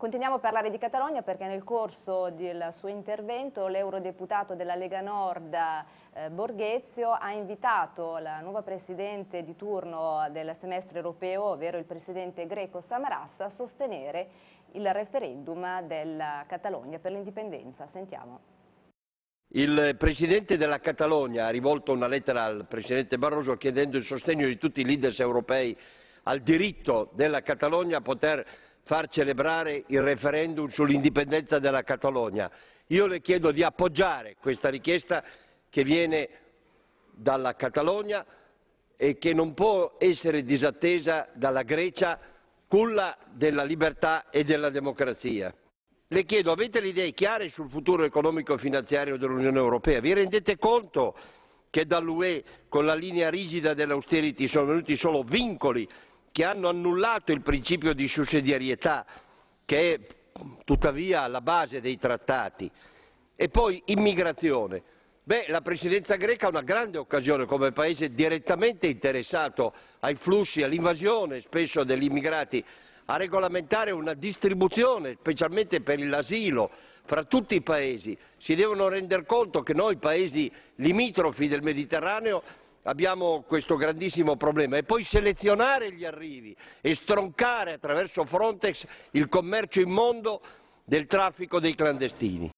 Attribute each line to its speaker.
Speaker 1: Continuiamo a parlare di Catalogna perché nel corso del suo intervento l'eurodeputato della Lega Nord eh, Borghezio ha invitato la nuova presidente di turno del semestre europeo, ovvero il presidente greco Samaras, a sostenere il referendum della Catalogna per l'indipendenza. Sentiamo.
Speaker 2: Il Presidente della Catalogna ha rivolto una lettera al Presidente Barroso chiedendo il sostegno di tutti i leader europei al diritto della Catalogna a poter far celebrare il referendum sull'indipendenza della Catalogna. Io le chiedo di appoggiare questa richiesta che viene dalla Catalogna e che non può essere disattesa dalla Grecia, culla della libertà e della democrazia. Le chiedo, avete le idee chiare sul futuro economico e finanziario dell'Unione Europea? Vi rendete conto che dall'UE con la linea rigida dell'austerity sono venuti solo vincoli che hanno annullato il principio di sussidiarietà, che è tuttavia alla base dei trattati. E poi immigrazione. Beh, la presidenza greca ha una grande occasione come paese direttamente interessato ai flussi, all'invasione spesso degli immigrati, a regolamentare una distribuzione, specialmente per l'asilo, fra tutti i paesi. Si devono rendere conto che noi, paesi limitrofi del Mediterraneo, abbiamo questo grandissimo problema e poi selezionare gli arrivi e stroncare attraverso Frontex il commercio immondo del traffico dei clandestini.